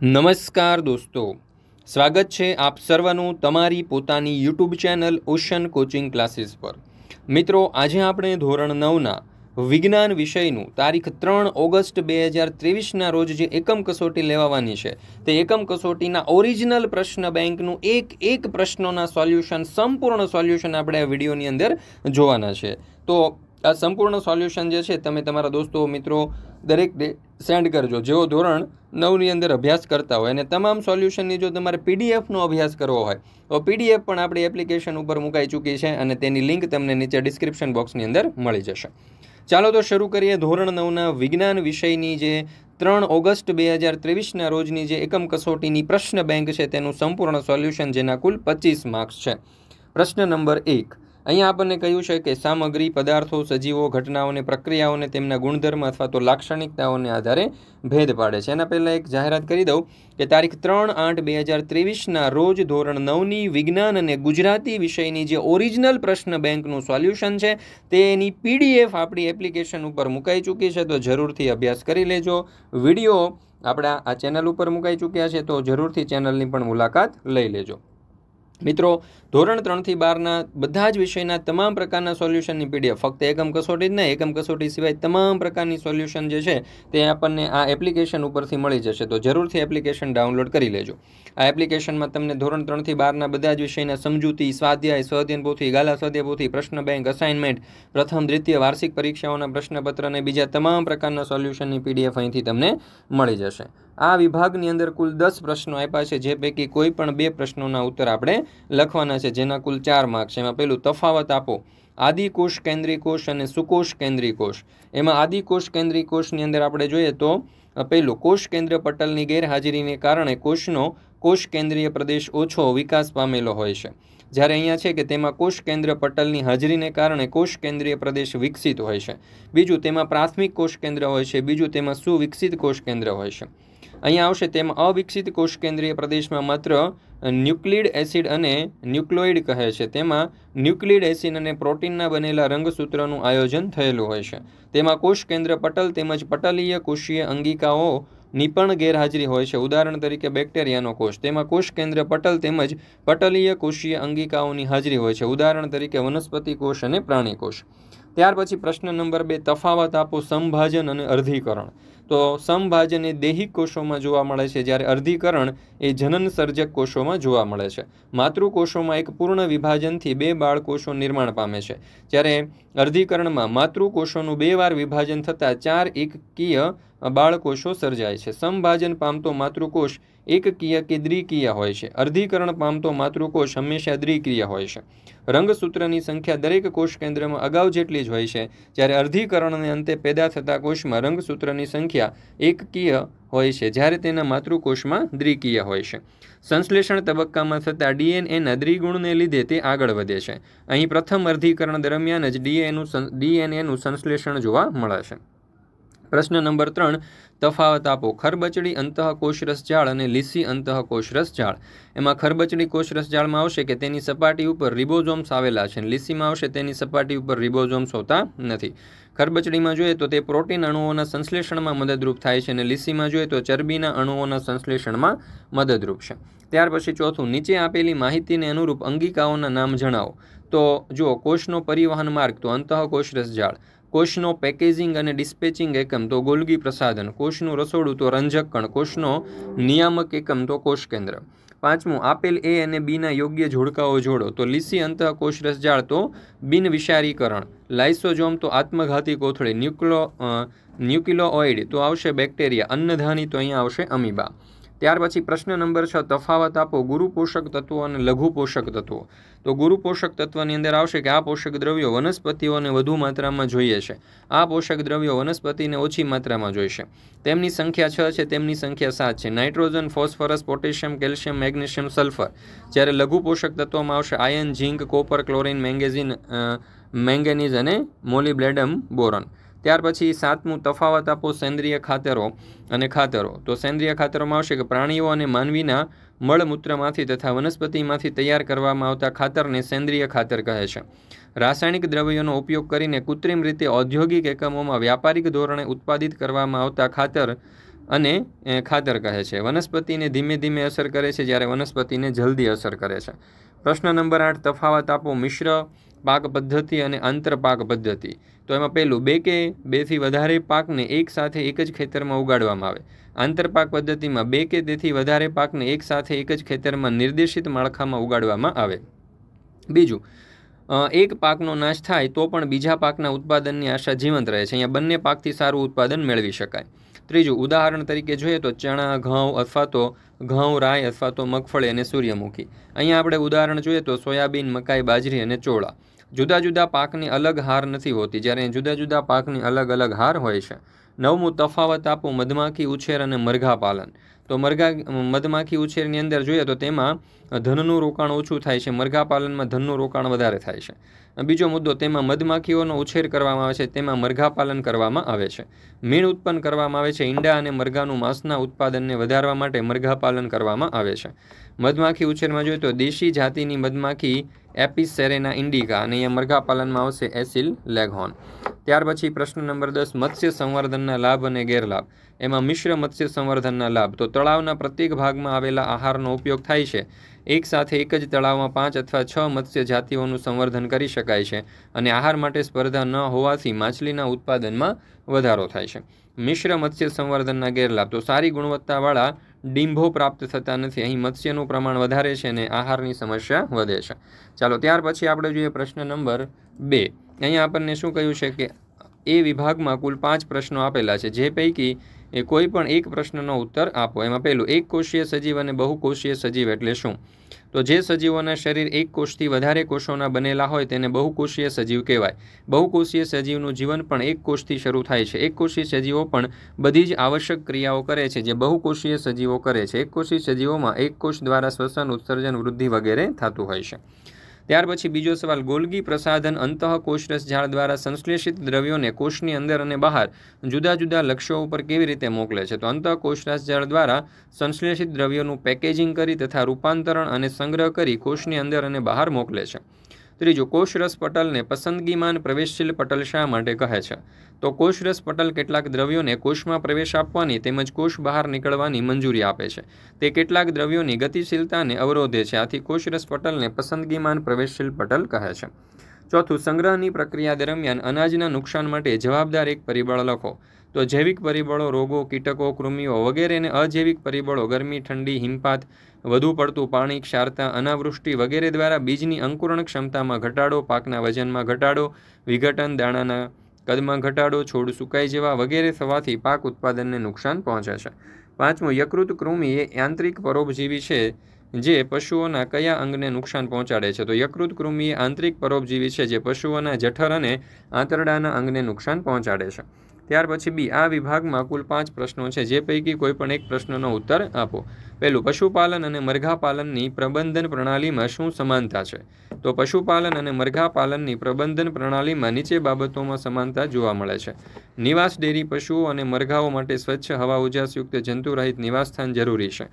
નમસ્કાર દોસ્તો સ્વાગત છે આપ સર્વનું તમારી પોતાની YouTube channel ocean coaching classes પર મિત્રો આજે આપણે ધોરણ નવના વિજ્ઞાન વિષયનું તારીખ ત્રણ ઓગસ્ટ બે હજાર ત્રેવીસના રોજ જે એકમ કસોટી લેવાવાની છે તે એકમ કસોટીના ઓરિજિનલ પ્રશ્ન બેંકનું એક એક પ્રશ્નોના સોલ્યુશન સંપૂર્ણ સોલ્યુશન આપણે આ વિડીયોની અંદર જોવાના છે તો આ સંપૂર્ણ સોલ્યુશન જે છે તમે તમારા દોસ્તો મિત્રો દરેક સેન્ડ કરજો જેઓ ધોરણ નવની અંદર અભ્યાસ કરતા હોય અને તમામ સોલ્યુશનની જો તમારે પીડીએફનો અભ્યાસ કરવો હોય તો પીડીએફ પણ આપણી એપ્લિકેશન ઉપર મુકાઈ ચૂકી છે અને તેની લિંક તમને નીચે ડિસ્ક્રિપ્શન બોક્સની અંદર મળી જશે ચાલો તો શરૂ કરીએ ધોરણ નવના વિજ્ઞાન વિષયની જે ત્રણ ઓગસ્ટ બે હજાર ત્રેવીસના રોજની જે એકમ કસોટીની પ્રશ્ન બેંક છે તેનું સંપૂર્ણ સોલ્યુશન જેના કુલ પચીસ માર્ક્સ છે પ્રશ્ન નંબર એક અહીંયા આપણને કહ્યું છે કે સામગ્રી પદાર્થો સજીવો ઘટનાઓને પ્રક્રિયાઓને તેમના ગુણધર્મ અથવા તો લાક્ષણિકતાઓને આધારે ભેદ પાડે છે એના પહેલાં એક જાહેરાત કરી દઉં કે તારીખ ત્રણ આઠ બે હજાર ત્રેવીસના રોજ ધોરણ નવની વિજ્ઞાન અને ગુજરાતી વિષયની જે ઓરિજિનલ પ્રશ્ન બેંકનું સોલ્યુશન છે તે એની પીડીએફ આપણી એપ્લિકેશન ઉપર મુકાઈ ચૂકી છે તો જરૂરથી અભ્યાસ કરી લેજો વિડીયો આપણા આ ચેનલ ઉપર મુકાઈ ચૂક્યા છે તો જરૂરથી ચેનલની પણ મુલાકાત લઈ લેજો મિત્રો ધોરણ ત્રણથી બારના બધા જ વિષયના તમામ પ્રકારના સોલ્યુશનની પીડીએફ ફક્ત એકમ કસોટી જ નહીં એકમ કસોટી સિવાય તમામ પ્રકારની સોલ્યુશન જે છે તે આપણને આ એપ્લિકેશન ઉપરથી મળી જશે તો જરૂરથી એપ્લિકેશન ડાઉનલોડ કરી લેજો આ એપ્લિકેશનમાં તમને ધોરણ ત્રણથી બારના બધા જ વિષયના સમજૂતી સ્વાધ્યાય સ્વાધ્યન પોથી ગાલા સ્વાધ્યાય પોથી પ્રશ્ન બેંક અસાઇનમેન્ટ પ્રથમ દ્વિતીય વાર્ષિક પરીક્ષાઓના પ્રશ્નપત્ર અને બીજા તમામ પ્રકારના સોલ્યુશનની પીડીએફ અહીંથી તમને મળી જશે આ વિભાગની અંદર કુલ દસ પ્રશ્નો આપ્યા છે જે પૈકી કોઈ પણ બે પ્રશ્નોના ઉત્તર આપણે લખવાના પ્રશ્ન છે જેના કુલ ચાર માર્ક છે એમાં પહેલું તફાવત આપો આદિકોષ કેન્દ્રીકોષ અને સુકોષ કેન્દ્રીકોષ એમાં આદિકોષ કેન્દ્રીકોષની અંદર આપણે જોઈએ તો પહેલું કોષ કેન્દ્ર પટલની ગેરહાજરીને કારણે કોષનો કોષ કેન્દ્રીય પ્રદેશ ઓછો વિકાસ પામેલો હોય છે જ્યારે અહીંયા છે કે તેમાં કોષ કેન્દ્ર પટલની હાજરીને કારણે કોષ કેન્દ્રીય પ્રદેશ વિકસિત હોય છે બીજું તેમાં પ્રાથમિક કોષ કેન્દ્ર હોય છે બીજું તેમાં સુવિકસિત કોષ કેન્દ્ર હોય છે અહીંયા આવશે તેમાં અવિકસિત કોષ કેન્દ્રીય પ્રદેશમાં માત્ર ન્યુક્લિડ એસિડ અને ન્યુક્લોઇડ કહે છે તેમાં ન્યુક્લિડ એસિડ અને પ્રોટીનના બનેલા રંગસૂત્રોનું આયોજન થયેલું હોય છે તેમાં કોષ કેન્દ્ર પટલ તેમજ પટલીય કોષીય અંગિકાઓ ની પણ ગેરહાજરી હોય છે ઉદાહરણ તરીકે બેક્ટેરિયાનો કોષ તેમાં કોષ કેન્દ્ર પટલ તેમજ પટલીય કોષીય અંગિકાઓની હાજરી હોય છે ઉદાહરણ તરીકે વનસ્પતિ કોષ અને પ્રાણી કોષ ત્યાર પછી પ્રશ્ન નંબર બે તફાવત આપો સંભાજન અને અર્ધીકરણ તો સંભાજન એ દૈહિક કોષોમાં જોવા મળે છે જ્યારે અર્ધીકરણ એ જનન સર્જક કોષોમાં જોવા મળે છે માતૃકોષોમાં એક પૂર્ણ વિભાજનથી બે બાળકોષો નિર્માણ પામે છે જ્યારે અર્ધીકરણમાં માતૃકોષોનું બે વાર વિભાજન થતાં ચાર એકકીય બાળકોષો સર્જાય છે સમભાજન પામતો માતૃકોષ એકકીય કે દ્વિકીય હોય છે અર્ધીકરણ પામતો માતૃકોષ હંમેશા દ્વિકીય હોય છે રંગસૂત્રની સંખ્યા દરેક કોષ કેન્દ્રમાં અગાઉ જેટલી જ હોય છે જ્યારે અર્ધીકરણને અંતે પેદા થતા કોષમાં રંગસૂત્રની સંખ્યા એકકીય હોય છે જ્યારે તેના માતૃકોષમાં દ્વિકીય હોય છે સંશ્લેષણ તબક્કામાં થતાં ડીએનએના દ્વિગુણને લીધે તે આગળ વધે છે અહીં પ્રથમ અર્ધીકરણ દરમિયાન જ ડીએનું ડીએનએનું સંશ્લેષણ જોવા મળે છે પ્રશ્ન નંબર ત્રણ તફાવત આપો ખરબચડી અંતઃકોષરસ જાળ અને લીસી અંતઃકોષરસ જાળ એમાં ખરબચડી કોષરસ જાળમાં આવશે કે તેની સપાટી ઉપર રિબોઝોમ્સ આવેલા છે અને લીસીમાં આવશે તેની સપાટી ઉપર રિબોઝોમ્સ હોતા નથી ખરબચડીમાં જોઈએ તો તે પ્રોટીન અણુઓના સંશ્લેષણમાં મદદરૂપ થાય છે અને લીસીમાં જોઈએ તો ચરબીના અણુઓના સંશ્લેષણમાં મદદરૂપ છે ત્યાર પછી ચોથું નીચે આપેલી માહિતીને અનુરૂપ અંગિકાઓના નામ જણાવો તો જુઓ કોષનો પરિવહન માર્ગ તો અંતઃકોષરસ જાળ કોષનો પેકેજિંગ અને ડિસ્પેચિંગ એકમ તો ગોલગી પ્રસાધન કોષનું રસોડું તો રંજકકણ કોષનો નિયામક એકમ તો કોષ કેન્દ્ર પાંચમું આપેલ એ અને બીના યોગ્ય જોડકાઓ જોડો તો લીસી અંતઃ કોષ રસજાળ તો બિનવિષારીકરણ લાઇસોજોમ તો આત્મઘાતી કોથળી ન્યુક્લો ન્યુક્લિઓઇડ તો આવશે બેક્ટેરિયા અન્નધાની તો અહીંયા આવશે અમીબા ત્યાર પછી પ્રશ્ન નંબર છ તફાવત આપો ગુરુ પોષક તત્વો અને લઘુ પોષક તત્વો તો ગુરુ પોષક તત્વની અંદર આવશે કે આ પોષક દ્રવ્યો વનસ્પતિઓને વધુ માત્રામાં જોઈએ છે આ પોષક દ્રવ્યો વનસ્પતિને ઓછી માત્રામાં જોઈશે તેમની સંખ્યા છ છે તેમની સંખ્યા સાત છે nitrogen phosphorus potassium calcium magnesium sulphur જ્યારે લઘુ પોષક તત્વોમાં આવશે iron zinc copper chlorine manganese manganese અને મોલિબ્લેડમ બોરોન ત્યાર પછી સાતમું તફાવત આપો સેન્દ્રિય ખાતરો અને ખાતરો તો સેન્દ્રિય ખાતરોમાં આવશે કે પ્રાણીઓ અને માનવીના મળમૂત્રમાંથી તથા વનસ્પતિમાંથી તૈયાર કરવામાં આવતા ખાતરને સેન્દ્રિય ખાતર કહે છે રાસાયણિક દ્રવ્યોનો ઉપયોગ કરીને કૃત્રિમ રીતે ઔદ્યોગિક એકમોમાં વ્યાપારિક ધોરણે ઉત્પાદિત કરવામાં આવતા ખાતર અને ખાતર કહે છે વનસ્પતિને ધીમે ધીમે અસર કરે છે જ્યારે વનસ્પતિને જલ્દી અસર કરે છે પ્રશ્ન નંબર આઠ તફાવત આપો મિશ્ર પાક પદ્ધતિ અને આંતરપાક પદ્ધતિ તો એમાં પહેલું બે કે બેથી વધારે પાકને એક સાથે એક જ ખેતરમાં ઉગાડવામાં આવે આંતરપાક પદ્ધતિમાં બે કે તેથી વધારે પાકને એક સાથે એક જ ખેતરમાં નિર્દેશિત માળખામાં ઉગાડવામાં આવે બીજું એક પાકનો નાશ થાય તો પણ બીજા પાકના ઉત્પાદનની આશા જીવંત રહે છે અહીંયા બંને પાકથી સારું ઉત્પાદન મેળવી શકાય ત્રીજું ઉદાહરણ તરીકે જોઈએ તો ચણા ઘઉં અથવા તો ઘઉં રાય અથવા તો મગફળી અને સૂર્યમુખી અહીંયા આપણે ઉદાહરણ જોઈએ તો સોયાબીન મકાઈ બાજરી અને ચોળા જુદા જુદા પાકની અલગ હાર નથી હોતી જ્યારે જુદા જુદા પાકની અલગ અલગ હાર હોય છે નવમું તફાવત આપવું મધમાખી ઉછેર અને મરઘા પાલન તો મરઘા મધમાખી ઉછેરની અંદર જોઈએ તો તેમાં ધનનું રોકાણ ઓછું થાય છે મરઘા પાલનમાં ધનનું રોકાણ વધારે થાય છે બીજો મુદ્દો તેમાં મધમાખીઓનો ઉછેર કરવામાં આવે છે તેમાં મરઘા પાલન કરવામાં આવે છે મીણ ઉત્પન્ન કરવામાં આવે છે ઈંડા અને મરઘાનું માંસના ઉત્પાદનને વધારવા માટે મરઘા પાલન કરવામાં આવે છે મધમાખી ઉછેરમાં જોઈએ તો દેશી જાતિની મધમાખી એપિસ સેરેના ઇન્ડિકા અને અહીંયા મરઘા પાલનમાં આવશે એસિલ લેગહોર્ન ત્યાર પછી પ્રશ્ન નંબર દસ મત્સ્ય સંવર્ધનના લાભ અને ગેરલાભ એમાં મિશ્ર મત્સ્ય સંવર્ધનના લાભ તો તળાવના પ્રત્યેક ભાગમાં આવેલા આહારનો ઉપયોગ થાય છે એક સાથે એક જ તળાવમાં પાંચ અથવા છ મત્સ્ય જાતિઓનું સંવર્ધન કરી શકાય છે અને આહાર માટે સ્પર્ધા ન હોવાથી માછલીના ઉત્પાદનમાં વધારો થાય છે મિશ્ર મત્સ્ય સંવર્ધનના ગેરલાભ તો સારી ગુણવત્તાવાળા ડીંભો પ્રાપ્ત થતા નથી અહીં મત્સ્યનું પ્રમાણ વધારે છે અને આહારની સમસ્યા વધે છે ચાલો ત્યાર પછી આપણે જોઈએ પ્રશ્ન નંબર બે અહીંયા આપણને શું કહ્યું છે કે એ વિભાગમાં કુલ પાંચ પ્રશ્નો આપેલા છે જે પૈકી એ કોઈ પણ એક પ્રશ્નનો ઉત્તર આપો એમાં પહેલું એક કોષીય સજીવ અને બહુકોષીય સજીવ એટલે શું તો જે સજીવોના શરીર એક કોષથી વધારે કોષોના બનેલા હોય તેને બહુકોષીય સજીવ કહેવાય બહુકોષીય સજીવનું જીવન પણ એક કોષથી શરૂ થાય છે એક કોષીય સજીવો પણ બધી જ આવશ્યક ક્રિયાઓ કરે છે જે બહુકોષીય સજીવો કરે છે એક કોષીય સજીવોમાં એક કોષ દ્વારા શ્વસન ઉત્સર્જન વૃદ્ધિ વગેરે થતું હોય છે ત્યાર પછી બીજો સવાલ ગોલગી પ્રસાધન અંતઃકોષરસ ઝાડ દ્વારા સંશ્લેષિત દ્રવ્યોને કોષની અંદર અને બહાર જુદા જુદા લક્ષ્યો ઉપર કેવી રીતે મોકલે છે તો અંતઃકોષરસ ઝાડ દ્વારા સંશ્લેષિત દ્રવ્યોનું પેકેજિંગ કરી તથા રૂપાંતરણ અને સંગ્રહ કરી કોષની અંદર અને બહાર મોકલે છે ત્રીજું કોષરસ પટલને પસંદગીમાન પ્રવેશશીલ પટલ શા માટે કહે છે તો કોષરસ પટલ કેટલાક દ્રવ્યોને કોષમાં પ્રવેશ આપવાની તેમજ કોષ બહાર નીકળવાની મંજૂરી આપે છે તે કેટલાક દ્રવ્યોની ગતિશીલતાને અવરોધે છે આથી કોષરસ પટલને પસંદગીમાન પ્રવેશશીલ પટલ કહે છે ચોથું સંગ્રહની પ્રક્રિયા દરમિયાન અનાજના નુકસાન માટે જવાબદાર એક પરિબળ લખો તો જૈવિક પરિબળો રોગો કીટકો કૃમિઓ વગેરેને અજૈવિક પરિબળો ગરમી ઠંડી હિમપાત વધુ પડતું પાણી ક્ષારતા અનાવૃષ્ટિ વગેરે દ્વારા બીજની અંકુરણ ક્ષમતામાં ઘટાડો પાકના વજનમાં ઘટાડો વિઘટન દાણાના કદમાં ઘટાડો છોડ સુકાઈ જવા વગેરે થવાથી પાક ઉત્પાદનને નુકસાન પહોંચે છે પાંચમું યકૃત કૃમિ એ યાંત્રિક પરોપજીવી છે જે પશુઓના કયા અંગને નુકસાન પહોંચાડે છે તો યકૃત કૃમિ એ આંતરિક પરોપજીવી છે જે પશુઓના જઠર અને આંતરડાના અંગને નુકસાન પહોંચાડે છે ત્યાર પછી બી આ વિભાગમાં કુલ પાંચ પ્રશ્નો છે જે પૈકી કોઈપણ એક પ્રશ્નનો ઉત્તર આપો પહેલું પશુપાલન અને મરઘાપાલનની પ્રબંધન પ્રણાલીમાં શું સમાનતા છે તો પશુપાલન અને મરઘાપાલનની પ્રબંધન પ્રણાલીમાં નીચે બાબતોમાં સમાનતા જોવા મળે છે નિવાસ ડેરી પશુઓ અને મરઘાઓ માટે સ્વચ્છ હવા ઉજાસયુક્ત જંતુરહિત નિવાસસ્થાન જરૂરી છે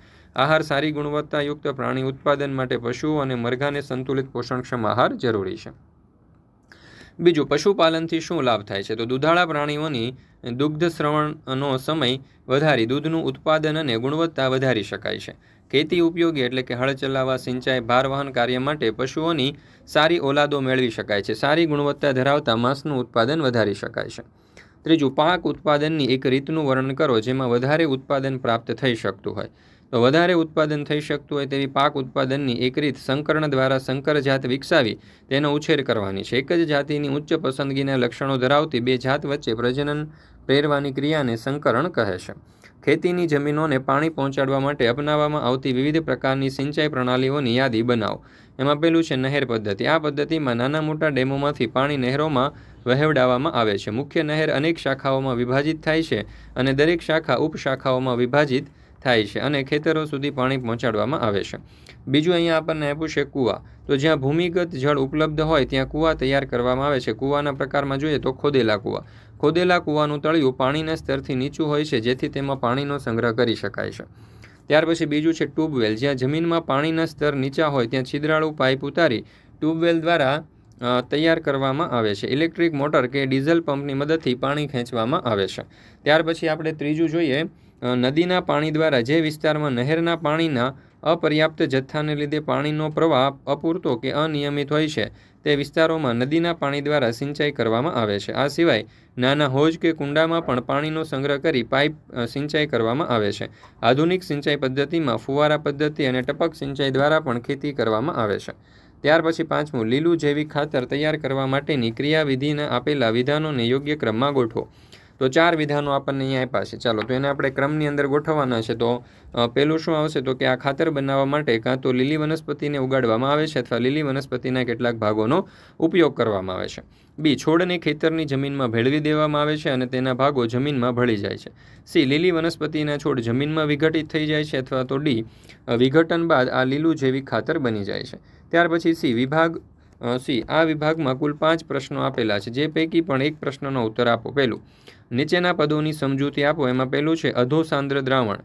આહાર સારી ગુણવત્તાયુક્ત પ્રાણી ઉત્પાદન માટે પશુઓ અને મરઘાને સંતુલિત પોષણક્ષમ આહાર જરૂરી છે બીજું પશુપાલનથી શું લાભ થાય છે તો દુધાળા પ્રાણીઓની દુગ્ધ શ્રવણનો સમય વધારી દૂધનું ઉત્પાદન અને ગુણવત્તા વધારી શકાય છે ખેતી ઉપયોગી એટલે કે હળ ચલાવવા સિંચાઈ ભારવાહન કાર્ય માટે પશુઓની સારી ઓલાદો મેળવી શકાય છે સારી ગુણવત્તા ધરાવતા માંસનું ઉત્પાદન વધારી શકાય છે ત્રીજું પાક ઉત્પાદનની એક રીતનું વર્ણન કરો જેમાં વધારે ઉત્પાદન પ્રાપ્ત થઈ શકતું હોય તો વધારે ઉત્પાદન થઈ શકતું હોય તેવી પાક ઉત્પાદનની એક રીત સંકરણ દ્વારા સંકર જાત વિકસાવી તેનો ઉછેર કરવાની છે એક જ જાતિની ઉચ્ચ પસંદગીના લક્ષણો ધરાવતી બે જાત વચ્ચે પ્રજનન પ્રેરવાની ક્રિયાને સંકરણ કહે છે ખેતીની જમીનોને પાણી પહોંચાડવા માટે અપનાવવામાં આવતી વિવિધ પ્રકારની સિંચાઈ પ્રણાલીઓની યાદી બનાવો એમાં પહેલું છે નહેર પદ્ધતિ આ પદ્ધતિમાં નાના મોટા ડેમોમાંથી પાણી નહેરોમાં વહેવડાવવામાં આવે છે મુખ્ય નહેર અનેક શાખાઓમાં વિભાજિત થાય છે અને દરેક શાખા ઉપશાખાઓમાં વિભાજિત થાય છે અને ખેતરો સુધી પાણી પહોંચાડવામાં આવે છે બીજું અહીંયા આપણને આપ્યું છે કૂવા તો જ્યાં ભૂમિગત જળ ઉપલબ્ધ હોય ત્યાં કૂવા તૈયાર કરવામાં આવે છે કૂવાના પ્રકારમાં જોઈએ તો ખોદેલા કૂવા ખોદેલા કૂવાનું તળિયું પાણીના સ્તરથી નીચું હોય છે જેથી તેમાં પાણીનો સંગ્રહ કરી શકાય છે ત્યાર પછી બીજું છે ટ્યુબવેલ જ્યાં જમીનમાં પાણીના સ્તર નીચા હોય ત્યાં છિદ્રાળુ પાઇપ ઉતારી ટ્યુબવેલ દ્વારા તૈયાર કરવામાં આવે છે ઇલેક્ટ્રિક મોટર કે ડીઝલ પંપની મદદથી પાણી ખેંચવામાં આવે છે ત્યાર પછી આપણે ત્રીજું જોઈએ નદીના પાણી દ્વારા જે વિસ્તારમાં નહેરના પાણીના અપર્યાપ્ત જથ્થાને લીધે પાણીનો પ્રવાહ અપૂરતો કે અનિયમિત હોય છે તે વિસ્તારોમાં નદીના પાણી દ્વારા સિંચાઈ કરવામાં આવે છે આ સિવાય નાના હોજ કે કુંડામાં પણ પાણીનો સંગ્રહ કરી પાઇપ સિંચાઈ કરવામાં આવે છે આધુનિક સિંચાઈ પદ્ધતિમાં ફુવારા પદ્ધતિ અને ટપક સિંચાઈ દ્વારા પણ ખેતી કરવામાં આવે છે ત્યાર પછી પાંચમું લીલું જૈવિક ખાતર તૈયાર કરવા માટેની ક્રિયાવિધિના આપેલા વિધાનોને યોગ્ય ક્રમમાં ગોઠવો તો ચાર વિધાનો આપણને અહીંયા આપ્યા છે ચાલો તો એને આપણે ક્રમની અંદર ગોઠવવાના છે તો પહેલું શું આવશે તો કે આ ખાતર બનાવવા માટે કાં તો લીલી વનસ્પતિને ઉગાડવામાં આવે છે અથવા લીલી વનસ્પતિના કેટલાક ભાગોનો ઉપયોગ કરવામાં આવે છે બી છોડને ખેતરની જમીનમાં ભેળવી દેવામાં આવે છે અને તેના ભાગો જમીનમાં ભળી જાય છે સી લીલી વનસ્પતિના છોડ જમીનમાં વિઘટિત થઈ જાય છે અથવા તો ડી વિઘટન બાદ આ લીલું જેવી ખાતર બની જાય છે ત્યાર પછી સી વિભાગ સી આ વિભાગમાં કુલ પાંચ પ્રશ્નો આપેલા છે જે પૈકી પણ એક પ્રશ્નનો ઉત્તર આપો પહેલું નીચેના પદોની સમજૂતી આપો એમાં પહેલું છે અધોસાંદ્ર દ્રાવણ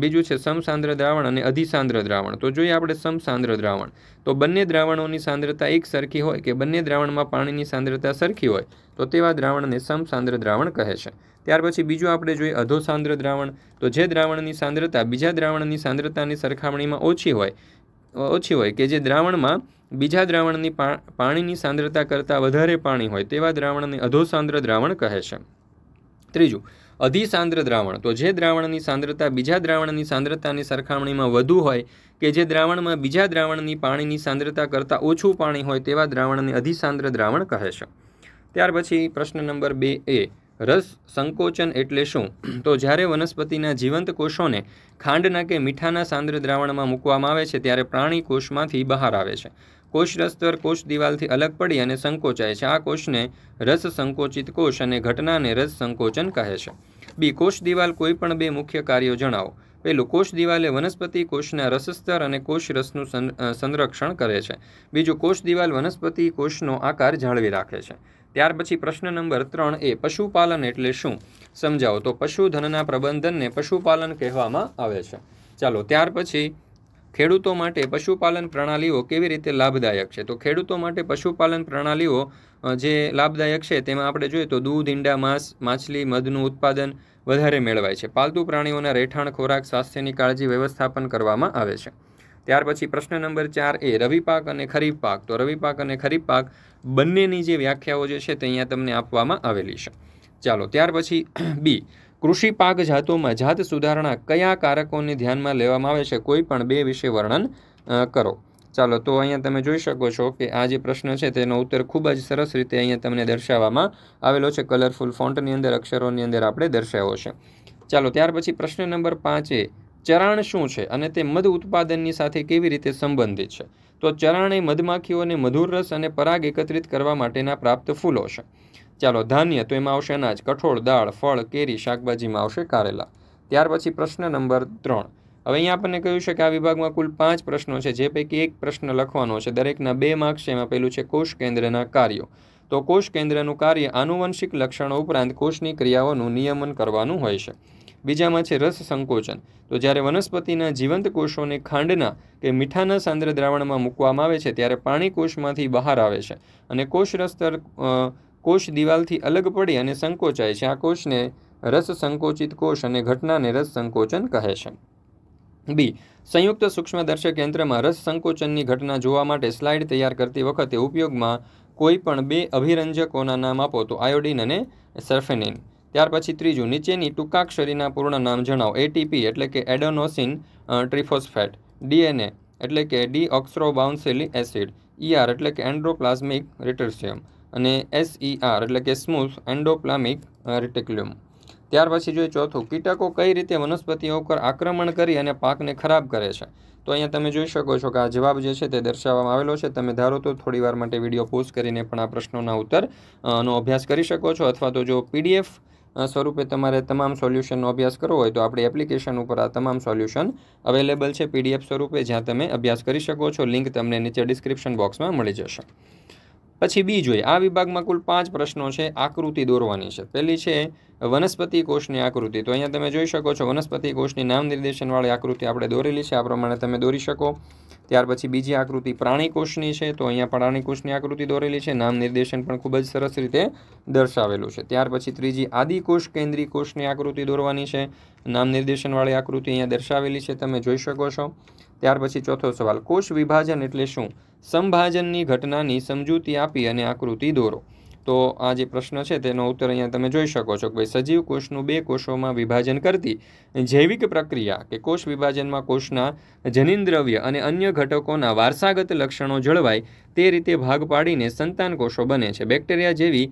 બીજું છે સમસાંદ્ર દ્રાવણ અને અધિસાંદ્ર દ્રાવણ તો જોઈએ આપણે સમસાંદ્ર દ્રાવણ તો બંને દ્રાવણોની સાંદ્રતા એક સરખી હોય કે બંને દ્રાવણમાં પાણીની સાંદ્રતા સરખી હોય તો તેવા દ્રાવણને સમસાંદ્ર દ્રાવણ કહે છે ત્યાર પછી બીજું આપણે જોઈએ અધોસાંદ્ર દ્રાવણ તો જે દ્રાવણની સાંદ્રતા બીજા દ્રાવણની સાંદ્રતાની સરખામણીમાં ઓછી હોય ઓછી હોય કે જે દ્રાવણમાં બીજા દ્રાવણની પાણીની સાંદ્રતા કરતાં વધારે પાણી હોય તેવા દ્રાવણને અધોસાંદ્ર દ્રાવણ કહે છે ત્રીજું અધિસાંદ્ર દ્રાવણ તો જે દ્રાવણની સાંદ્રતા બીજા દ્રાવણની સાંદ્રતાની સરખામણીમાં વધુ હોય કે જે દ્રાવણમાં બીજા દ્રાવણની પાણીની સાંદ્રતા કરતાં ઓછું પાણી હોય તેવા દ્રાવણને અધિસાંદ્ર દ્રાવણ કહે છે ત્યાર પછી પ્રશ્ન નંબર બે એ રસ સંકોચન એટલે શું તો જ્યારે વનસ્પતિના જીવંત કોષોને ખાંડના કે મીઠાના સાંદ્ર દ્રાવણમાં મૂકવામાં આવે છે ત્યારે પ્રાણી કોષમાંથી બહાર આવે છે કોષ રસ્તર કોષ દિવાલથી અલગ પડી અને સંકોચાય છે આ કોષને રસ સંકોચિત કોષ અને ઘટનાને રસ સંકોચન કહે છે બી કોષ દિવાલ કોઈ પણ બે મુખ્ય કાર્યો જણાવો પહેલું કોષ દિવાલે વનસ્પતિ કોષના રસસ્તર અને કોષ રસનું સંરક્ષણ કરે છે બીજું કોષ દિવાલ વનસ્પતિ કોષનો આકાર જાળવી રાખે છે ત્યાર પછી પ્રશ્ન નંબર ત્રણ એ પશુપાલન એટલે શું સમજાવો તો પશુધનના પ્રબંધનને પશુપાલન કહેવામાં આવે છે ચાલો ત્યાર પછી ખેડૂતો માટે પશુપાલન પ્રણાલીઓ કેવી રીતે લાભદાયક છે તો ખેડૂતો માટે પશુપાલન પ્રણાલીઓ જે લાભદાયક છે તેમાં આપણે જોઈએ તો દૂધ ઈંડા માંસ માછલી મધનું ઉત્પાદન વધારે મેળવાય છે પાલતુ પ્રાણીઓના રહેઠાણ ખોરાક સ્વાસ્થ્યની કાળજી વ્યવસ્થાપન કરવામાં આવે છે ત્યાર પછી પ્રશ્ન નંબર ચાર એ રવિ પાક અને ખરીફ પાક તો રવિ પાક અને ખરીફ પાક બંનેની જે વ્યાખ્યાઓ જે છે તે અહીંયા તમને આપવામાં આવેલી છે ચાલો ત્યાર પછી બી કૃષિ પાક જાતોમાં જાત સુધારણા કયા કારકોને ધ્યાનમાં લેવામાં આવે છે કોઈ પણ બે વિશે વર્ણન કરો ચાલો તો અહીંયા તમે જોઈ શકો છો કે આ જે પ્રશ્ન છે તેનો ઉત્તર ખૂબ જ સરસ રીતે અહીંયા તમને દર્શાવવામાં આવેલો છે કલરફુલ ફોન્ટની અંદર અક્ષરોની અંદર આપણે દર્શાવ્યો છે ચાલો ત્યાર પછી પ્રશ્ન નંબર પાંચે ચરાણ શું છે અને તે મધ ઉત્પાદનની સાથે કેવી રીતે સંબંધિત છે તો ચરાણ એ મધમાખીઓને મધુર રસ અને પરાગ એકત્રિત કરવા માટેના પ્રાપ્ત ફૂલો છે ચાલો ધાન્ય તો એમાં આવશે અનાજ કઠોળ દાળ ફળ કેરી શાકભાજીમાં આવશે કારેલા ત્યાર પછી પ્રશ્ન નંબર ત્રણ હવે અહીંયા આપણને કહ્યું છે કે આ વિભાગમાં કુલ પાંચ પ્રશ્નો છે જે પૈકી એક પ્રશ્ન લખવાનો છે દરેકના બે માર્ક્સ છે એમાં પહેલું છે કોષ કેન્દ્રના કાર્યો તો કોષ કેન્દ્રનું કાર્ય આનુવંશિક લક્ષણો ઉપરાંત કોષની ક્રિયાઓનું નિયમન કરવાનું હોય છે બીજામાં છે રસ સંકોચન તો જ્યારે વનસ્પતિના જીવંત કોષોને ખાંડના કે મીઠાના સાંદ્ર દ્રાવણમાં મૂકવામાં આવે છે ત્યારે પાણી કોષમાંથી બહાર આવે છે અને કોષરસ કોષ દિવાલથી અલગ પડી અને સંકોચાય છે આ કોષને રસ સંકોચિત કોષ અને ઘટનાને રસ સંકોચન કહે છે બી સંયુક્ત સૂક્ષ્મદર્શક યંત્રમાં રસ સંકોચનની ઘટના જોવા માટે સ્લાઇડ તૈયાર કરતી વખતે ઉપયોગમાં કોઈ પણ બે અભિરંજકોના નામ આપો તો આયોડિન અને સર્ફેનિન ત્યાર પછી ત્રીજું નીચેની ટૂંકાક્ષરીના પૂર્ણ નામ જણાવો એટીપી એટલે કે એડોનોસિન ટ્રિફોસ્ફેટ ડીએનએ એટલે કે ડીઓક્સરોબાઉન્સેલિક એસિડ ઈઆર e એટલે કે એન્ડ્રોપ્લાઝમિક રિટર્સિયમ અને એસઈઆર e એટલે કે સ્મૂથ એન્ડોપ્લામિક રેટિક્યુલમ ત્યાર પછી જોઈએ ચોથું કીટકો કઈ રીતે વનસ્પતિઓ ઉપર આક્રમણ કરી અને પાકને ખરાબ કરે છે તો અહીંયા તમે જોઈ શકો છો કે આ જવાબ જે છે તે દર્શાવવામાં આવેલો છે તમે ધારો તો થોડીવાર માટે વિડીયો પોઝ કરીને પણ આ પ્રશ્નોના ઉત્તર નો અભ્યાસ કરી શકો છો અથવા તો જો પીડીએફ સ્વરૂપે તમારે તમામ સોલ્યુશનનો અભ્યાસ કરવો હોય તો આપણી એપ્લિકેશન ઉપર આ તમામ સોલ્યુશન અવેલેબલ છે પીડીએફ સ્વરૂપે જ્યાં તમે અભ્યાસ કરી શકો છો લિંક તમને નીચે ડિસ્ક્રિપ્શન બોક્સમાં મળી જશે પછી બી આ વિભાગમાં કુલ પાંચ પ્રશ્નો છે આકૃતિ દોરવાની છે પહેલી છે વનસ્પતિ કોષની આકૃતિ તો અહીંયા તમે જોઈ શકો છો વનસ્પતિ કોષની નામ નિર્દેશનવાળી આકૃતિ આપણે દોરેલી છે આ પ્રમાણે તમે દોરી શકો ત્યાર પછી બીજી આકૃતિ પ્રાણી કોષની છે તો અહીંયા પ્રાણી કોષની આકૃતિ દોરેલી છે નામ નિર્દેશન પણ ખૂબ જ સરસ રીતે દર્શાવેલું છે ત્યાર પછી ત્રીજી આદિકોષ કેન્દ્રી કોષની આકૃતિ દોરવાની છે નામ નિર્દેશનવાળી આકૃતિ અહીંયા દર્શાવેલી છે તમે જોઈ શકો છો ત્યાર પછી ચોથો સવાલ કોષ વિભાજન એટલે શું સંભાજનની ઘટનાની સમજૂતી આપી અને આકૃતિ દોરો તો આ જે પ્રશ્ન છે તેનો ઉત્તર અહીંયા તમે જોઈ શકો છો કે ભાઈ સજીવ કોષનું બે કોષોમાં વિભાજન કરતી જૈવિક પ્રક્રિયા કે કોષ વિભાજનમાં કોષના જનીનદ્રવ્ય અને અન્ય ઘટકોના વારસાગત લક્ષણો જળવાય તે રીતે ભાગ પાડીને સંતાન કોષો બને છે બેક્ટેરિયા જેવી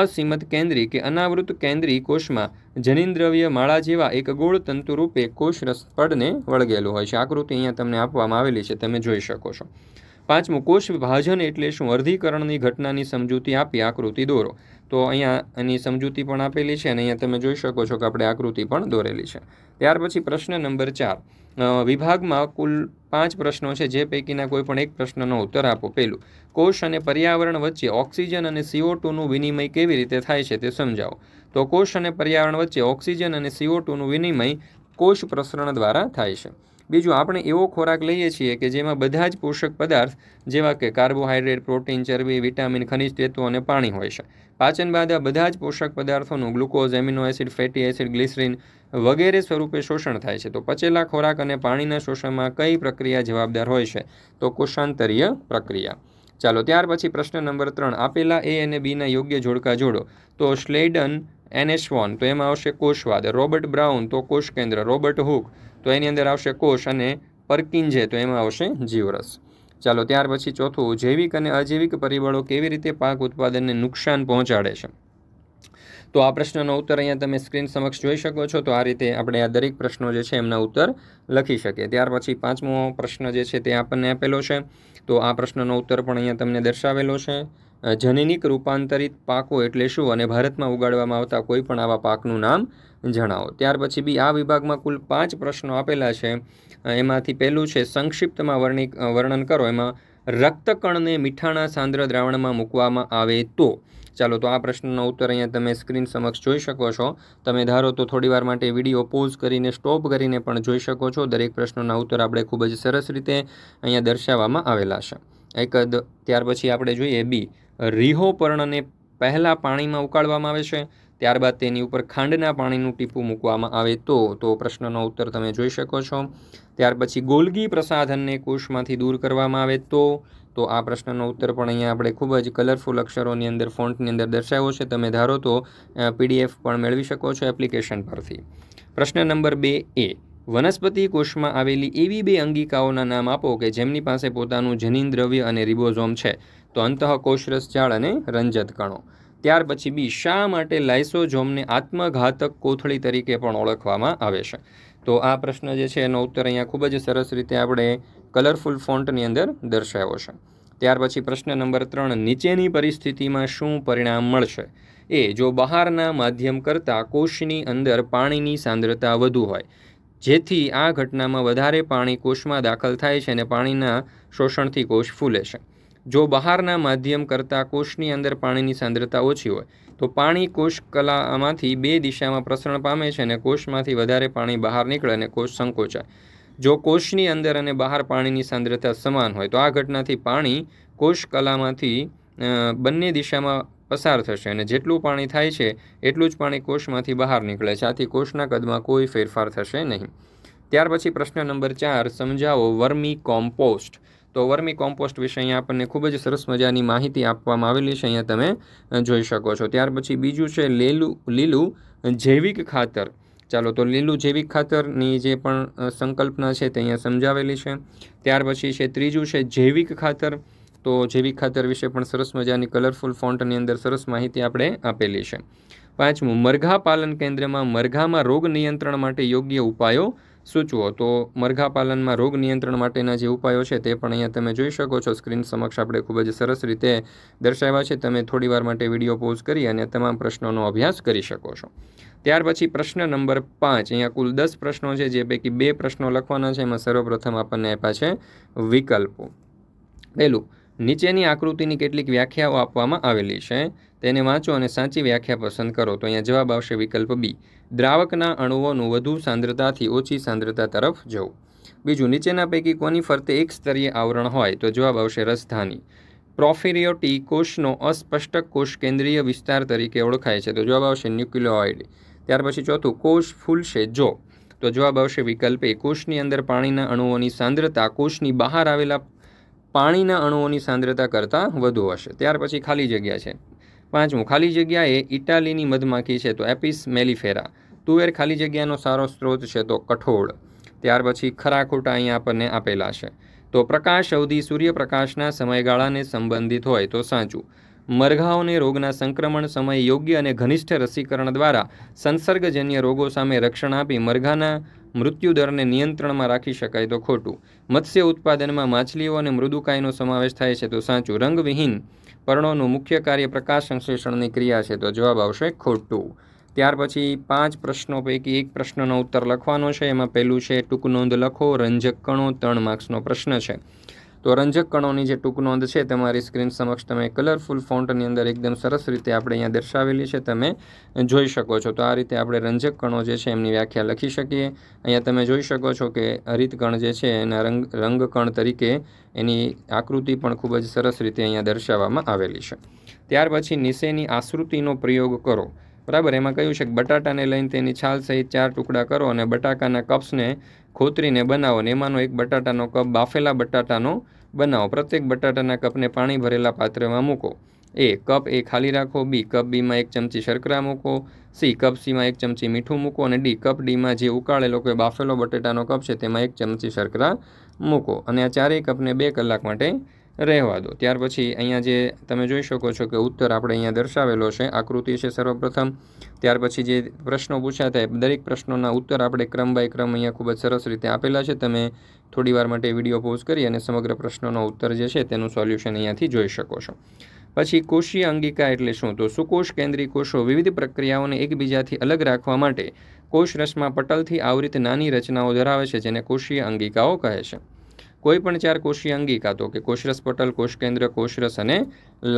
અસીમિત કેન્દ્રી કે અનાવૃત કેન્દ્રી કોષમાં જનીનદ્રવ્ય માળા જેવા એક ગોળ તંતુ રૂપે કોષ રસપડને વળગેલું હોય છે આકૃતિ અહીંયા તમને આપવામાં આવેલી છે તમે જોઈ શકો છો પાંચમું કોષ વિભાજન એટલે શું અર્ધીકરણની ઘટનાની સમજૂતી આપી આકૃતિ દોરો તો અહીંયા એની સમજૂતી પણ આપેલી છે અને અહીંયા તમે જોઈ શકો છો કે આપણે આકૃતિ પણ દોરેલી છે ત્યાર પછી પ્રશ્ન નંબર ચાર વિભાગમાં કુલ પાંચ પ્રશ્નો છે જે પૈકીના કોઈ પણ એક પ્રશ્નનો ઉત્તર આપો પહેલું કોષ અને પર્યાવરણ વચ્ચે ઓક્સિજન અને સીઓ ટુનું વિનિમય કેવી રીતે થાય છે તે સમજાવો તો કોષ અને પર્યાવરણ વચ્ચે ઓક્સિજન અને સીઓ ટુનું વિનિમય કોષ પ્રસરણ દ્વારા થાય છે બીજું આપણે એવો ખોરાક લઈએ છીએ કે જેમાં બધા જ પોષક પદાર્થ જેવા કે કાર્બોહાઈડ્રેટ પ્રોટીન ચરબી વિટામિન ખનિજ તત્વો અને પાણી હોય છે પાચન બાદ આ બધા જ પોષક પદાર્થોનું glucose amino acid fatty acid glycerine વગેરે સ્વરૂપે શોષણ થાય છે તો પચેલા ખોરાક અને પાણીના શોષણમાં કઈ પ્રક્રિયા જવાબદાર હોય છે તો કોષાંતરીય પ્રક્રિયા ચાલો ત્યાર પછી પ્રશ્ન નંબર ત્રણ આપેલા એ અને બીના યોગ્ય જોડકા જોડો તો સ્લેડન એનેસ વોન તો એમાં આવશે કોષવાદ રોબર્ટ બ્રાઉન તો કોષ કેન્દ્ર રોબર્ટ હુક તો એની અંદર આવશે કોષ અને પરકિન્જે તો એમાં આવશે જીવરસ ચાલો ત્યાર પછી ચોથું જૈવિક અને અજૈવિક પરિબળો કેવી રીતે પાક ઉત્પાદનને નુકસાન પહોંચાડે છે તો આ પ્રશ્નનો ઉત્તર અહીંયા તમે સ્ક્રીન સમક્ષ જોઈ શકો છો તો આ રીતે આપણે આ દરેક પ્રશ્નો જે છે એમના ઉત્તર લખી શકીએ ત્યાર પછી પાંચમો પ્રશ્ન જે છે તે આપણને આપેલો છે તો આ પ્રશ્નનો ઉત્તર પણ અહીંયા તમને દર્શાવેલો છે જનનિક રૂપાંતરિત પાકો એટલે શું અને ભારતમાં ઉગાડવામાં આવતા કોઈ પણ આવા પાકનું નામ જણાવો ત્યાર પછી બી આ વિભાગમાં કુલ પાંચ પ્રશ્નો આપેલા છે એમાંથી પહેલું છે સંક્ષિપ્તમાં વર્ણિક વર્ણન કરો એમાં રક્તકણને મીઠાણા સાંદ્ર દ્રાવણમાં મૂકવામાં આવે તો ચાલો તો આ પ્રશ્નનો ઉત્તર અહીંયા તમે સ્ક્રીન સમક્ષ જોઈ શકો છો તમે ધારો તો થોડીવાર માટે વિડીયો પોઝ કરીને સ્ટોપ કરીને પણ જોઈ શકો છો દરેક પ્રશ્નોના ઉત્તર આપણે ખૂબ જ સરસ રીતે અહીંયા દર્શાવવામાં આવેલા છે એક ત્યાર પછી આપણે જોઈએ બી રીહો પર્ણને પહેલાં પાણીમાં ઉકાળવામાં આવે છે ત્યારબાદ તેની ઉપર ખાંડના પાણીનું ટીપું મૂકવામાં આવે તો તો પ્રશ્નનો ઉત્તર તમે જોઈ શકો છો ત્યાર પછી ગોલગી પ્રસાધનને કોષમાંથી દૂર કરવામાં આવે તો તો આ પ્રશ્નનો ઉત્તર પણ અહીંયા આપણે ખૂબ જ કલરફુલ અક્ષરોની અંદર ફોન્ટની અંદર દર્શાવ્યો છે તમે ધારો તો પીડીએફ પણ મેળવી શકો છો એપ્લિકેશન પરથી પ્રશ્ન નંબર બે એ વનસ્પતિ કોષમાં આવેલી એવી બે અંગિકાઓના નામ આપો કે જેમની પાસે પોતાનું જનીન દ્રવ્ય અને રિબોઝોમ છે તો અંતઃકોશરસ જાળ અને રંજત કણો ત્યાર પછી બી શા માટે લાઇસોઝોમને આત્મઘાતક કોથળી તરીકે પણ ઓળખવામાં આવે છે તો આ પ્રશ્ન જે છે એનો ઉત્તર અહીંયા ખૂબ જ સરસ રીતે આપણે કલરફુલ ફોન્ટની અંદર દર્શાવ્યો છે ત્યાર પછી પ્રશ્ન નંબર ત્રણ નીચેની પરિસ્થિતિમાં શું પરિણામ મળશે એ જો બહારના માધ્યમ કરતાં કોષની અંદર પાણીની સાંદ્રતા વધુ હોય જેથી આ ઘટનામાં વધારે પાણી કોષમાં દાખલ થાય છે અને પાણીના શોષણથી કોષ ફૂલે છે જો બહારના માધ્યમ કરતાં કોષની અંદર પાણીની સાંદ્રતા ઓછી હોય તો પાણી કોષ કલામાંથી બે દિશામાં પ્રસરણ પામે છે અને કોષમાંથી વધારે પાણી બહાર નીકળે અને કોષ સંકોચાય જો કોષની અંદર અને બહાર પાણીની સાંદ્રતા સમાન હોય તો આ ઘટનાથી પાણી કોષ કલામાંથી બંને દિશામાં પસાર થશે અને જેટલું પાણી થાય છે એટલું જ પાણી કોષમાંથી બહાર નીકળે છે આથી કોષના કદમાં કોઈ ફેરફાર થશે નહીં ત્યાર પછી પ્રશ્ન નંબર ચાર સમજાવો વર્મી કોમ્પોસ્ટ તો વર્મી કોમ્પોસ્ટ વિશે અહીંયા આપણને ખૂબ જ સરસ મજાની માહિતી આપવામાં આવેલી છે અહીંયા તમે જોઈ શકો છો ત્યાર પછી બીજું છે લીલું લીલું જૈવિક ખાતર ચાલો તો લીલું જૈવિક ખાતરની જે પણ સંકલ્પના છે તે અહીંયા સમજાવેલી છે ત્યાર પછી છે ત્રીજું છે જૈવિક ખાતર તો જૈવિક ખાતર વિશે પણ સરસ મજાની કલરફુલ ફોન્ટની અંદર સરસ માહિતી આપણે આપેલી છે પાંચમું મરઘા પાલન કેન્દ્રમાં મરઘામાં રોગ નિયંત્રણ માટે યોગ્ય ઉપાયો સૂચવો તો મરઘા પાલનમાં રોગ નિયંત્રણ માટેના જે ઉપાયો છે તે પણ અહીંયા તમે જોઈ શકો છો સ્ક્રીન સમક્ષ આપણે ખૂબ જ સરસ રીતે દર્શાવ્યા છે તમે થોડીવાર માટે વિડીયો પોઝ કરી અને તમામ પ્રશ્નોનો અભ્યાસ કરી શકો છો ત્યાર પછી પ્રશ્ન નંબર પાંચ અહીંયા કુલ દસ પ્રશ્નો છે જે પૈકી બે પ્રશ્નો લખવાના છે એમાં સર્વપ્રથમ આપણને આપ્યા છે વિકલ્પો પહેલું નીચેની આકૃતિની કેટલીક વ્યાખ્યાઓ આપવામાં આવેલી છે તેને વાંચો અને સાચી વ્યાખ્યા પસંદ કરો તો અહીંયા જવાબ આવશે વિકલ્પ બી દ્રાવકના અણુઓનું વધુ સાંદ્રતાથી ઓછી સાંદ્રતા તરફ જવું બીજું નીચેના પૈકી કોની ફરતે એક સ્તરીય આવરણ હોય તો જવાબ આવશે રસધાની પ્રોફિરિયોટી કોષનો અસ્પષ્ટ કોષ કેન્દ્રીય વિસ્તાર તરીકે ઓળખાય છે તો જવાબ આવશે ન્યુક્લિયોઇડ ત્યાર પછી ચોથું કોષ ફૂલશે જો તો જવાબ આવશે વિકલ્પે કોષની અંદર પાણીના અણુઓની સાંદ્રતા કોષની બહાર આવેલા પાણીના અણુઓની સાંદ્રતા કરતાં વધુ હશે ત્યાર પછી ખાલી જગ્યા છે પાંચમું ખાલી જગ્યાએ ઇટાલીની મધમાખી છે તો એપિસ મેલિફેરા તુવેર ખાલી જગ્યાનો સારો સ્ત્રોત છે તો કઠોળ ત્યાર પછી ખરા ખોટા અહીંયા આપણને આપેલા છે તો પ્રકાશ અવધિ સૂર્યપ્રકાશના સમયગાળાને સંબંધિત હોય તો સાચું મરઘાઓને રોગના સંક્રમણ સમયે યોગ્ય અને ઘનિષ્ઠ રસીકરણ દ્વારા સંસર્ગજન્ય રોગો સામે રક્ષણ આપી મરઘાના મૃત્યુદરને નિયંત્રણમાં રાખી શકાય તો ખોટું મત્સ્ય ઉત્પાદનમાં માછલીઓ અને મૃદુકાયનો સમાવેશ થાય છે તો સાચું રંગવિહીન પર્ણોનું મુખ્ય કાર્ય પ્રકાશ સંશ્લેષણની ક્રિયા છે તો જવાબ આવશે ખોટું ત્યાર પછી પાંચ પ્રશ્નો પૈકી એક પ્રશ્નનો ઉત્તર લખવાનો છે એમાં પહેલું છે ટૂંક નોંધ લખો રંજક કણો ત્રણ માર્ક્સનો પ્રશ્ન છે તો રંજક કણોની જે ટૂંક નોંધ છે તમારી સ્ક્રીન સમક્ષ તમે કલરફુલ ફોન્ટની અંદર એકદમ સરસ રીતે આપણે અહીંયા દર્શાવેલી છે તમે જોઈ શકો છો તો આ રીતે આપણે રંજક કણો જે છે એમની વ્યાખ્યા લખી શકીએ અહીંયા તમે જોઈ શકો છો કે હરિતકણ જે છે એના રંગ રંગકણ તરીકે એની આકૃતિ પણ ખૂબ જ સરસ રીતે અહીંયા દર્શાવવામાં આવેલી છે ત્યાર પછી નિશેની આકૃતિનો પ્રયોગ કરો બરાબર એમાં કહ્યું છે કે બટાટાને લઈને તેની છાલ સહિત ચાર ટુકડા કરો અને બટાકાના કપ્સને ખોતરીને બનાવો અને એમાંનો એક બટાટાનો કપ બાફેલા બટાટાનો બનાવો પ્રત્યેક બટાટાના કપને પાણી ભરેલા પાત્રમાં મૂકો એ કપ એ ખાલી રાખો બી કપ બીમાં એક ચમચી શર્કરા મૂકો સી કપ સીમાં એક ચમચી મીઠું મૂકો અને ડી કપ ડીમાં જે ઉકાળેલો કે બાફેલો બટેટાનો કપ છે તેમાં એક ચમચી શર્કરા મૂકો અને આ ચારેય કપને બે કલાક માટે રહેવા દો ત્યાર પછી અહીંયા જે તમે જોઈ શકો છો કે ઉત્તર આપણે અહીંયા દર્શાવેલો છે આકૃતિ છે સર્વપ્રથમ ત્યાર પછી જે પ્રશ્નો પૂછાતા દરેક પ્રશ્નોના ઉત્તર આપણે ક્રમ બાય ક્રમ અહીંયા ખૂબ જ સરસ રીતે આપેલા છે તમે થોડીવાર માટે વિડીયો પોઝ કરી અને સમગ્ર પ્રશ્નોનો ઉત્તર જે છે તેનું સોલ્યુશન અહીંયાથી જોઈ શકો છો પછી કોષીય અંગિકા એટલે શું તો સુકોષ કેન્દ્રી કોષો વિવિધ પ્રક્રિયાઓને એકબીજાથી અલગ રાખવા માટે કોષરસમાં પટલથી આવરિત નાની રચનાઓ ધરાવે છે જેને કોષીય અંગિકાઓ કહે છે કોઈપણ ચાર કોષીય અંગિકા તો કે કોષરસ પટલ કોષકેન્દ્ર કોષરસ અને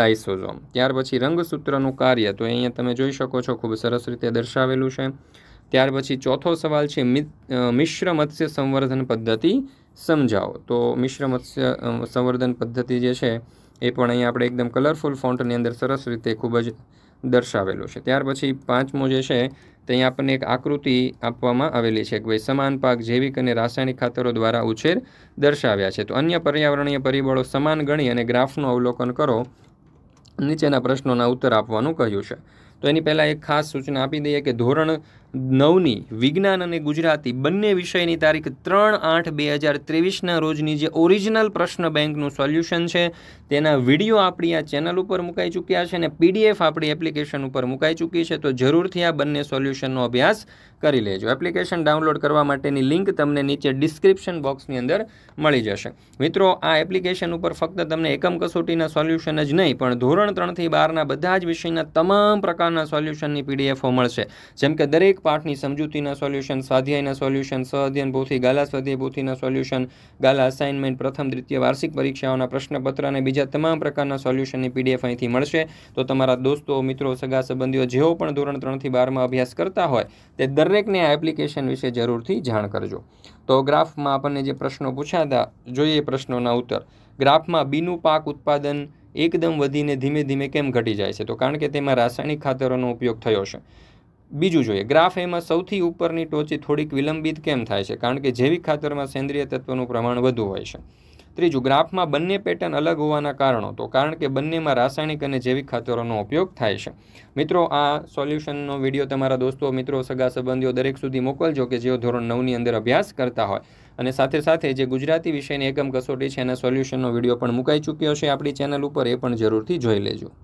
લાઇસોઝોમ ત્યાર પછી રંગસૂત્રનું કાર્ય તો અહીંયા તમે જોઈ શકો છો ખૂબ સરસ રીતે દર્શાવેલું છે ત્યાર પછી ચોથો સવાલ છે મિશ્ર મત્સ્ય સંવર્ધન પદ્ધતિ સમજાવો તો મિશ્ર મત્સ્ય સંવર્ધન પદ્ધતિ જે છે એ પણ અહીંયા આપણે એકદમ કલરફુલ ફોન્ટની અંદર સરસ રીતે ખૂબ જ દર્શાવેલું છે ત્યાર પછી પાંચમો જે છે ત્યાં આપણને એક આકૃતિ આપવામાં આવેલી છે કે ભાઈ સમાન પાક જૈવિક અને રાસાયણિક ખાતરો દ્વારા ઉછેર દર્શાવ્યા છે તો અન્ય પર્યાવરણીય પરિબળો સમાન ગણી અને ગ્રાફનું અવલોકન કરો નીચેના પ્રશ્નોના ઉત્તર આપવાનું કહ્યું છે તો એની પહેલાં એક ખાસ સૂચના આપી દઈએ કે ધોરણ નવની વિજ્ઞાન અને ગુજરાતી બંને વિષયની તારીખ ત્રણ આઠ બે હજાર ત્રેવીસના રોજની જે ઓરિજિનલ પ્રશ્ન બેંકનું સોલ્યુશન છે તેના વિડીયો આપણી આ ચેનલ ઉપર મુકાઈ ચૂક્યા છે અને પીડીએફ આપણી એપ્લિકેશન ઉપર મુકાઈ ચૂકી છે તો જરૂરથી આ બંને સોલ્યુશનનો અભ્યાસ કરી લેજો એપ્લિકેશન ડાઉનલોડ કરવા માટેની લિંક તમને નીચે ડિસ્ક્રિપ્શન બોક્સની અંદર મળી જશે મિત્રો આ એપ્લિકેશન ઉપર ફક્ત તમને એકમ કસોટીના સોલ્યુશન જ નહીં પણ ધોરણ ત્રણથી બહારના બધા જ વિષયના તમામ પ્રકારના સોલ્યુશનની પીડીએફો મળશે જેમ કે દરેક પાઠની સમજૂતીના સોલ્યુશન સ્વાધ્યાયના સોલ્યુશન સહઅધ્યયન પોથી ગાલા સ્વાધ્યાય પોથીના સોલ્યુશન ગાલા અસાઇનમેન્ટ પ્રથમ દ્વિતીય વાર્ષિક પરીક્ષાઓના પ્રશ્નપત્ર અને બીજા તમામ પ્રકારના સોલ્યુશનની પીડીએફ અહીંથી મળશે તો તમારા દોસ્તો મિત્રો સગા સંબંધીઓ જેઓ પણ ધોરણ ત્રણથી બારમાં અભ્યાસ કરતા હોય તે દરેકને આ એપ્લિકેશન વિશે જરૂરથી જાણ કરજો તો ગ્રાફમાં આપણને જે પ્રશ્નો પૂછાતા જોઈએ પ્રશ્નોના ઉત્તર ગ્રાફમાં બીનું પાક ઉત્પાદન એકદમ વધીને ધીમે ધીમે કેમ ઘટી જાય છે તો કારણ કે તેમાં રાસાયણિક ખાતરોનો ઉપયોગ થયો છે બીજું જોઈએ ગ્રાફ એમાં સૌથી ઉપરની ટોચી થોડીક વિલંબિત કેમ થાય છે કારણ કે જૈવિક ખાતરમાં સેન્દ્રિય તત્વનું પ્રમાણ વધુ હોય છે ત્રીજું ગ્રાફમાં બંને પેટર્ન અલગ હોવાના કારણો તો કારણ કે બંનેમાં રાસાયણિક અને જૈવિક ખાતરોનો ઉપયોગ થાય છે મિત્રો આ સોલ્યુશનનો વિડીયો તમારા દોસ્તો મિત્રો સગા સંબંધીઓ દરેક સુધી મોકલજો કે જેઓ ધોરણ નવની અંદર અભ્યાસ કરતા હોય અને સાથે સાથે જે ગુજરાતી વિષયની એકમ કસોટી છે એના સોલ્યુશનનો વિડીયો પણ મુકાઈ ચૂક્યો છે આપણી ચેનલ ઉપર એ પણ જરૂરથી જોઈ લેજો